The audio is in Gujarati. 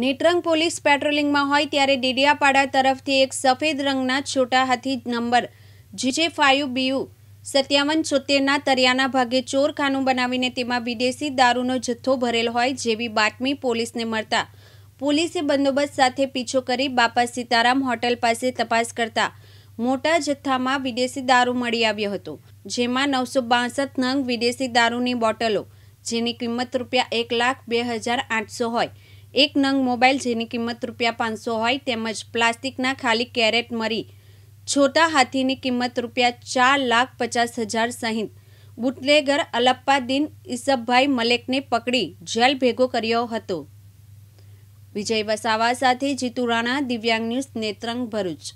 નેત્રંગ પોલીસ પેટ્રોલિંગમાં હોય ત્યારે ડેડિયાપાડા તરફથી એક સફેદ રંગના Chhota Hathi number GJ five BU સત્યાવન છોતેરના તરિયાના ભાગે ચોરખાનું બનાવીને તેમાં વિદેશી દારૂનો જથ્થો ભરેલ હોય જેવી બાતમી પોલીસને મળતા પોલીસે બંદોબસ્ત સાથે પીછો કરી બાપા સીતારામ હોટલ પાસે તપાસ કરતા મોટા જથ્થામાં વિદેશી દારૂ મળી આવ્યો હતો જેમાં નવસો બાસઠ નંગ વિદેશી દારૂની બોટલો જેની કિંમત રૂપિયા એક લાખ બે હજાર આઠસો હોય એક નંગ મોબાઈલ જેની કિંમત રૂપિયા પાંચસો હોય તેમજ પ્લાસ્ટિકના ખાલી કેરેટ મરી છોટા હાથીની કિંમત રૂપિયા ચાર લાખ પચાસ હજાર સહિત બુટલેગર અલપ્પાદીન ઇસબભાઈ મલેકને પકડી જેલ ભેગો કર્યો હતો વિજય વસાવા સાથે જીતુ રાણા દિવ્યાંગ ન્યૂઝ નેત્રંગ ભરૂચ